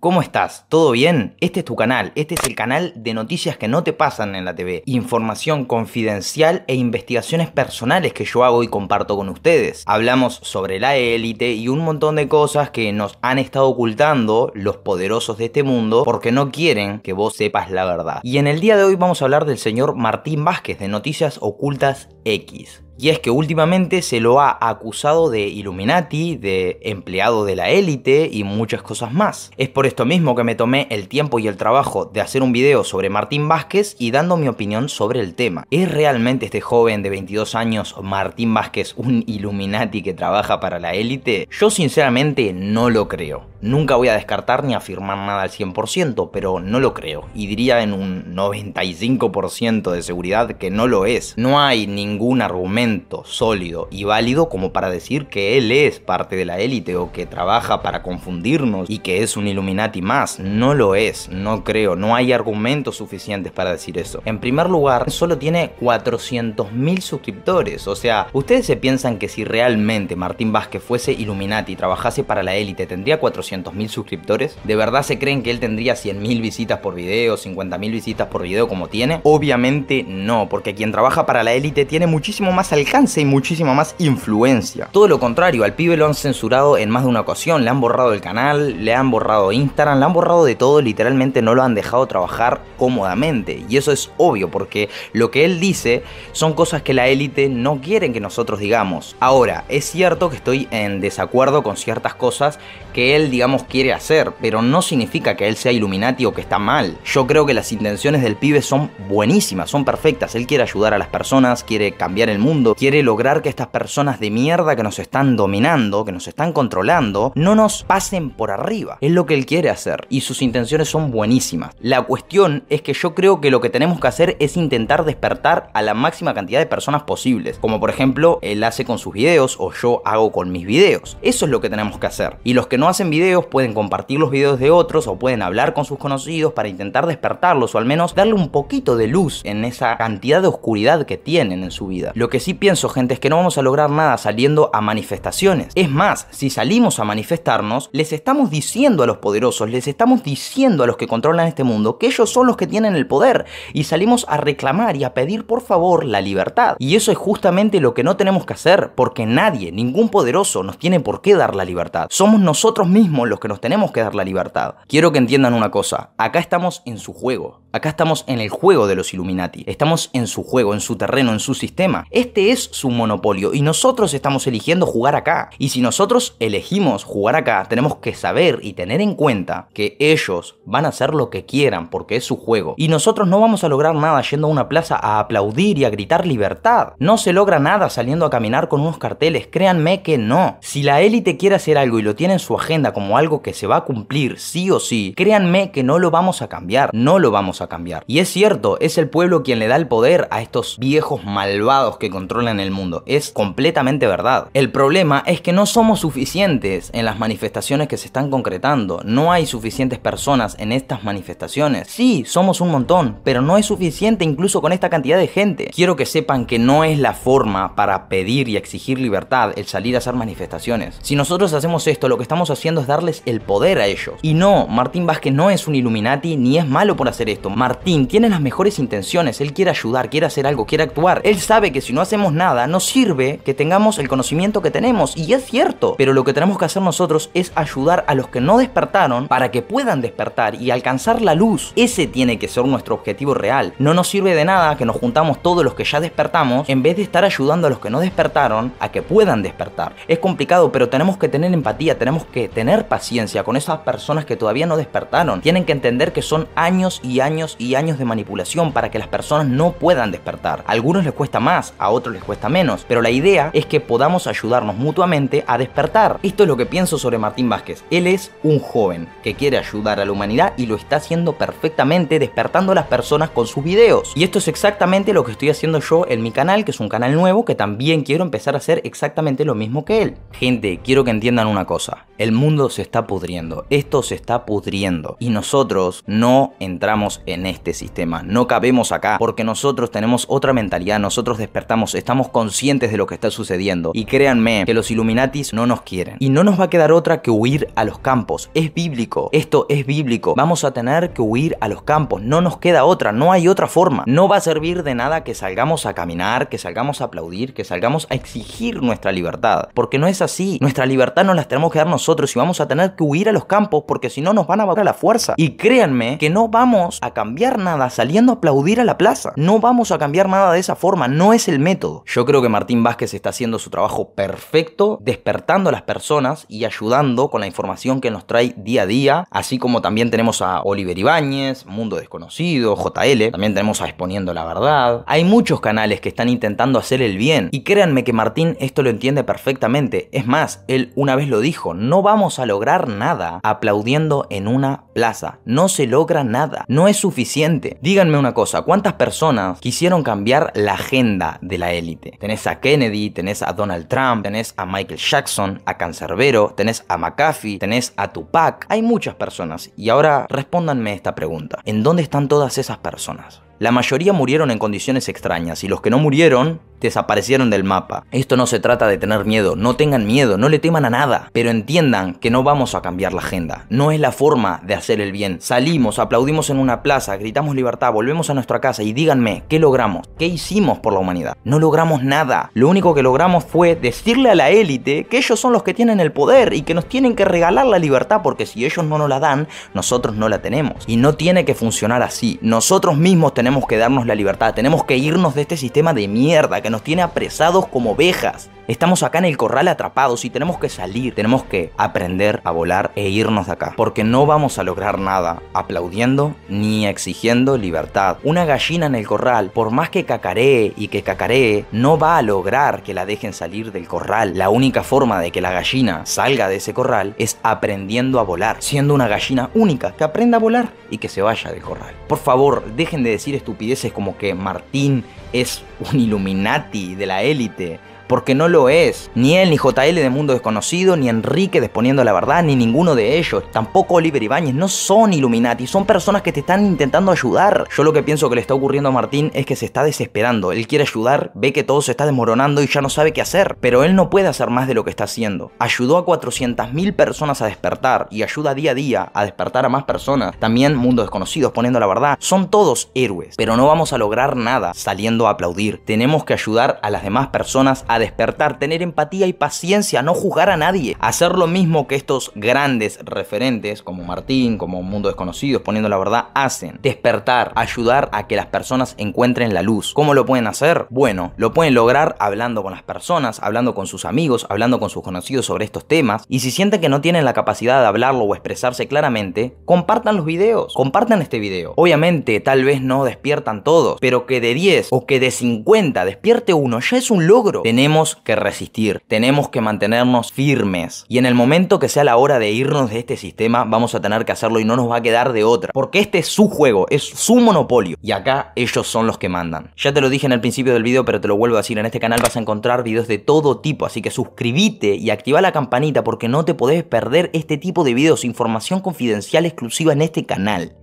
¿Cómo estás? ¿Todo bien? Este es tu canal, este es el canal de noticias que no te pasan en la TV, información confidencial e investigaciones personales que yo hago y comparto con ustedes. Hablamos sobre la élite y un montón de cosas que nos han estado ocultando los poderosos de este mundo porque no quieren que vos sepas la verdad. Y en el día de hoy vamos a hablar del señor Martín Vázquez de Noticias Ocultas X. Y es que últimamente se lo ha acusado de Illuminati, de empleado de la élite y muchas cosas más. Es por esto mismo que me tomé el tiempo y el trabajo de hacer un video sobre Martín Vázquez y dando mi opinión sobre el tema. ¿Es realmente este joven de 22 años, Martín Vázquez, un Illuminati que trabaja para la élite? Yo sinceramente no lo creo. Nunca voy a descartar ni afirmar nada al 100%, pero no lo creo. Y diría en un 95% de seguridad que no lo es. No hay ningún argumento sólido y válido como para decir que él es parte de la élite o que trabaja para confundirnos y que es un Illuminati más. No lo es, no creo. No hay argumentos suficientes para decir eso. En primer lugar, solo tiene 400.000 suscriptores. O sea, ustedes se piensan que si realmente Martín Vázquez fuese Illuminati y trabajase para la élite, tendría 400 mil suscriptores? ¿De verdad se creen que él tendría 100.000 visitas por video, 50.000 visitas por video como tiene? Obviamente no, porque quien trabaja para la élite tiene muchísimo más alcance y muchísima más influencia. Todo lo contrario, al pibe lo han censurado en más de una ocasión, le han borrado el canal, le han borrado Instagram, le han borrado de todo, literalmente no lo han dejado trabajar cómodamente. Y eso es obvio, porque lo que él dice son cosas que la élite no quieren que nosotros digamos. Ahora, es cierto que estoy en desacuerdo con ciertas cosas que él, dice digamos, quiere hacer, pero no significa que él sea Illuminati o que está mal. Yo creo que las intenciones del pibe son buenísimas, son perfectas. Él quiere ayudar a las personas, quiere cambiar el mundo, quiere lograr que estas personas de mierda que nos están dominando, que nos están controlando, no nos pasen por arriba. Es lo que él quiere hacer y sus intenciones son buenísimas. La cuestión es que yo creo que lo que tenemos que hacer es intentar despertar a la máxima cantidad de personas posibles, como por ejemplo él hace con sus videos o yo hago con mis videos. Eso es lo que tenemos que hacer. Y los que no hacen videos pueden compartir los videos de otros o pueden hablar con sus conocidos para intentar despertarlos o al menos darle un poquito de luz en esa cantidad de oscuridad que tienen en su vida. Lo que sí pienso, gente, es que no vamos a lograr nada saliendo a manifestaciones. Es más, si salimos a manifestarnos, les estamos diciendo a los poderosos, les estamos diciendo a los que controlan este mundo que ellos son los que tienen el poder y salimos a reclamar y a pedir por favor la libertad. Y eso es justamente lo que no tenemos que hacer porque nadie, ningún poderoso nos tiene por qué dar la libertad. Somos nosotros mismos los que nos tenemos que dar la libertad. Quiero que entiendan una cosa, acá estamos en su juego, acá estamos en el juego de los Illuminati, estamos en su juego, en su terreno, en su sistema. Este es su monopolio y nosotros estamos eligiendo jugar acá. Y si nosotros elegimos jugar acá, tenemos que saber y tener en cuenta que ellos van a hacer lo que quieran porque es su juego. Y nosotros no vamos a lograr nada yendo a una plaza a aplaudir y a gritar libertad. No se logra nada saliendo a caminar con unos carteles, créanme que no. Si la élite quiere hacer algo y lo tiene en su agenda como algo que se va a cumplir sí o sí, créanme que no lo vamos a cambiar, no lo vamos a cambiar. Y es cierto, es el pueblo quien le da el poder a estos viejos malvados que controlan el mundo, es completamente verdad. El problema es que no somos suficientes en las manifestaciones que se están concretando, no hay suficientes personas en estas manifestaciones. Sí, somos un montón, pero no es suficiente incluso con esta cantidad de gente. Quiero que sepan que no es la forma para pedir y exigir libertad el salir a hacer manifestaciones. Si nosotros hacemos esto, lo que estamos haciendo es dar el poder a ellos. Y no, Martín Vázquez no es un Illuminati ni es malo por hacer esto. Martín tiene las mejores intenciones, él quiere ayudar, quiere hacer algo, quiere actuar. Él sabe que si no hacemos nada, no sirve que tengamos el conocimiento que tenemos. Y es cierto, pero lo que tenemos que hacer nosotros es ayudar a los que no despertaron para que puedan despertar y alcanzar la luz. Ese tiene que ser nuestro objetivo real. No nos sirve de nada que nos juntamos todos los que ya despertamos en vez de estar ayudando a los que no despertaron a que puedan despertar. Es complicado, pero tenemos que tener empatía, tenemos que tener paciencia con esas personas que todavía no despertaron. Tienen que entender que son años y años y años de manipulación para que las personas no puedan despertar. A algunos les cuesta más, a otros les cuesta menos, pero la idea es que podamos ayudarnos mutuamente a despertar. Esto es lo que pienso sobre Martín Vázquez. Él es un joven que quiere ayudar a la humanidad y lo está haciendo perfectamente despertando a las personas con sus videos. Y esto es exactamente lo que estoy haciendo yo en mi canal, que es un canal nuevo que también quiero empezar a hacer exactamente lo mismo que él. Gente, quiero que entiendan una cosa. El mundo se está pudriendo, esto se está pudriendo y nosotros no entramos en este sistema, no cabemos acá porque nosotros tenemos otra mentalidad, nosotros despertamos, estamos conscientes de lo que está sucediendo y créanme que los Illuminatis no nos quieren y no nos va a quedar otra que huir a los campos, es bíblico, esto es bíblico, vamos a tener que huir a los campos, no nos queda otra, no hay otra forma, no va a servir de nada que salgamos a caminar, que salgamos a aplaudir, que salgamos a exigir nuestra libertad, porque no es así, nuestra libertad nos la tenemos que dar nosotros y vamos a tener que huir a los campos porque si no nos van a bajar la fuerza. Y créanme que no vamos a cambiar nada saliendo a aplaudir a la plaza. No vamos a cambiar nada de esa forma, no es el método. Yo creo que Martín Vázquez está haciendo su trabajo perfecto, despertando a las personas y ayudando con la información que nos trae día a día, así como también tenemos a Oliver Ibáñez, Mundo Desconocido, JL, también tenemos a Exponiendo la Verdad. Hay muchos canales que están intentando hacer el bien y créanme que Martín esto lo entiende perfectamente. Es más, él una vez lo dijo, no vamos a lograr nada aplaudiendo en una plaza. No se logra nada. No es suficiente. Díganme una cosa, ¿cuántas personas quisieron cambiar la agenda de la élite? Tenés a Kennedy, tenés a Donald Trump, tenés a Michael Jackson, a Cancerbero, tenés a McAfee, tenés a Tupac. Hay muchas personas. Y ahora respóndanme esta pregunta. ¿En dónde están todas esas personas? La mayoría murieron en condiciones extrañas y los que no murieron desaparecieron del mapa. Esto no se trata de tener miedo, no tengan miedo, no le teman a nada, pero entiendan que no vamos a cambiar la agenda, no es la forma de hacer el bien. Salimos, aplaudimos en una plaza, gritamos libertad, volvemos a nuestra casa y díganme, ¿qué logramos? ¿Qué hicimos por la humanidad? No logramos nada, lo único que logramos fue decirle a la élite que ellos son los que tienen el poder y que nos tienen que regalar la libertad porque si ellos no nos la dan, nosotros no la tenemos. Y no tiene que funcionar así, nosotros mismos tenemos que darnos la libertad, tenemos que irnos de este sistema de mierda que nos tiene apresados como ovejas. Estamos acá en el corral atrapados y tenemos que salir, tenemos que aprender a volar e irnos de acá, porque no vamos a lograr nada aplaudiendo ni exigiendo libertad. Una gallina en el corral, por más que cacaree y que cacaree, no va a lograr que la dejen salir del corral. La única forma de que la gallina salga de ese corral es aprendiendo a volar, siendo una gallina única que aprenda a volar y que se vaya del corral. Por favor, dejen de decir estupideces como que Martín es un Illuminati de la élite porque no lo es. Ni él, ni JL de Mundo Desconocido, ni Enrique desponiendo la Verdad, ni ninguno de ellos, tampoco Oliver Ibáñez, no son Illuminati, son personas que te están intentando ayudar. Yo lo que pienso que le está ocurriendo a Martín es que se está desesperando, él quiere ayudar, ve que todo se está desmoronando y ya no sabe qué hacer, pero él no puede hacer más de lo que está haciendo. Ayudó a 400.000 personas a despertar y ayuda día a día a despertar a más personas. También Mundo Desconocido, Poniendo la Verdad, son todos héroes, pero no vamos a lograr nada saliendo a aplaudir. Tenemos que ayudar a las demás personas a despertar, tener empatía y paciencia, no juzgar a nadie, hacer lo mismo que estos grandes referentes como Martín, como Mundo Desconocido, poniendo la verdad, hacen. Despertar, ayudar a que las personas encuentren la luz. ¿Cómo lo pueden hacer? Bueno, lo pueden lograr hablando con las personas, hablando con sus amigos, hablando con sus conocidos sobre estos temas. Y si sienten que no tienen la capacidad de hablarlo o expresarse claramente, compartan los videos, compartan este video. Obviamente, tal vez no despiertan todos, pero que de 10 o que de 50 despierte uno ya es un logro. Tenemos tenemos que resistir, tenemos que mantenernos firmes. Y en el momento que sea la hora de irnos de este sistema, vamos a tener que hacerlo y no nos va a quedar de otra. Porque este es su juego, es su monopolio. Y acá ellos son los que mandan. Ya te lo dije en el principio del video, pero te lo vuelvo a decir. En este canal vas a encontrar videos de todo tipo, así que suscríbete y activa la campanita porque no te podés perder este tipo de videos, información confidencial exclusiva en este canal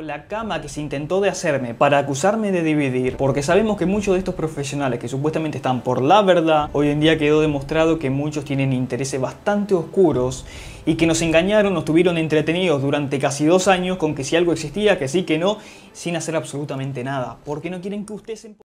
la cama que se intentó de hacerme para acusarme de dividir, porque sabemos que muchos de estos profesionales que supuestamente están por la verdad, hoy en día quedó demostrado que muchos tienen intereses bastante oscuros y que nos engañaron, nos tuvieron entretenidos durante casi dos años con que si algo existía, que sí, que no, sin hacer absolutamente nada, porque no quieren que ustedes...